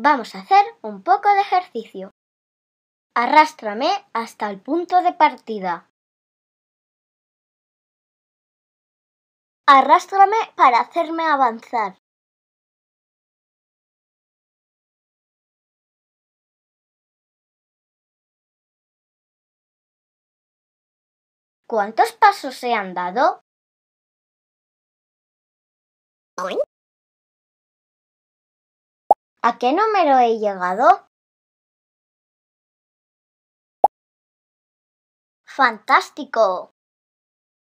Vamos a hacer un poco de ejercicio. Arrástrame hasta el punto de partida. Arrástrame para hacerme avanzar. ¿Cuántos pasos se han dado? ¿A qué número he llegado? ¡Fantástico!